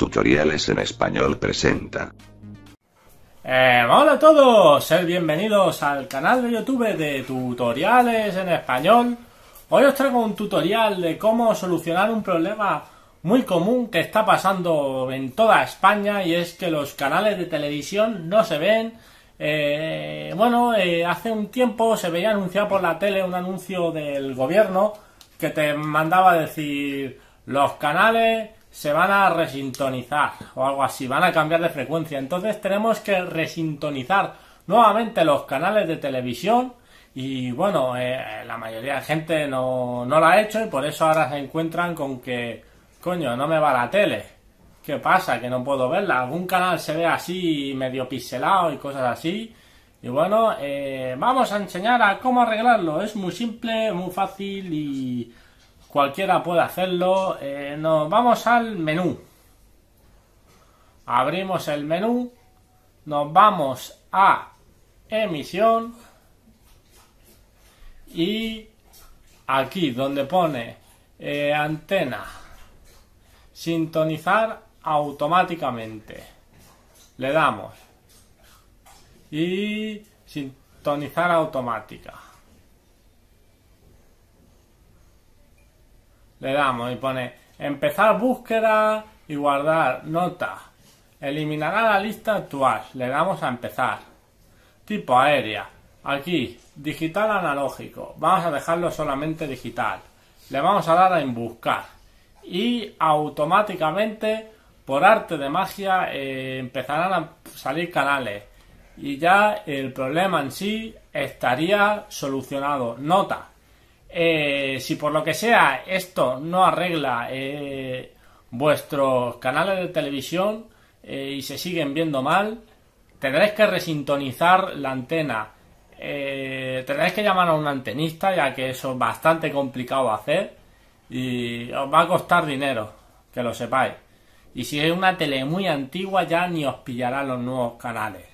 Tutoriales en Español presenta. Eh, hola a todos, ser bienvenidos al canal de YouTube de Tutoriales en Español. Hoy os traigo un tutorial de cómo solucionar un problema muy común que está pasando en toda España y es que los canales de televisión no se ven. Eh, bueno, eh, hace un tiempo se veía anunciado por la tele un anuncio del gobierno que te mandaba decir los canales se van a resintonizar o algo así, van a cambiar de frecuencia. Entonces tenemos que resintonizar nuevamente los canales de televisión y bueno, eh, la mayoría de gente no, no la ha hecho y por eso ahora se encuentran con que, coño, no me va la tele. ¿Qué pasa? Que no puedo verla. Algún canal se ve así medio pixelado y cosas así. Y bueno, eh, vamos a enseñar a cómo arreglarlo. Es muy simple, muy fácil y Cualquiera puede hacerlo. Eh, nos vamos al menú. Abrimos el menú. Nos vamos a emisión. Y aquí donde pone eh, antena. Sintonizar automáticamente. Le damos. Y sintonizar automática. Le damos y pone empezar búsqueda y guardar nota. Eliminará la lista actual. Le damos a empezar. Tipo aérea. Aquí, digital analógico. Vamos a dejarlo solamente digital. Le vamos a dar a en buscar. Y automáticamente, por arte de magia, eh, empezarán a salir canales. Y ya el problema en sí estaría solucionado. Nota. Eh, si por lo que sea esto no arregla eh, vuestros canales de televisión eh, y se siguen viendo mal, tendréis que resintonizar la antena. tendréis que llamar a un antenista, ya que eso es bastante complicado hacer y os va a costar dinero, que lo sepáis. Y si es una tele muy antigua, ya ni os pillará los nuevos canales.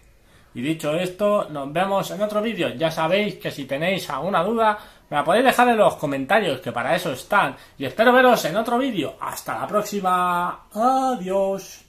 Y dicho esto, nos vemos en otro vídeo. Ya sabéis que si tenéis alguna duda, me la podéis dejar en los comentarios, que para eso están. Y espero veros en otro vídeo. Hasta la próxima. Adiós.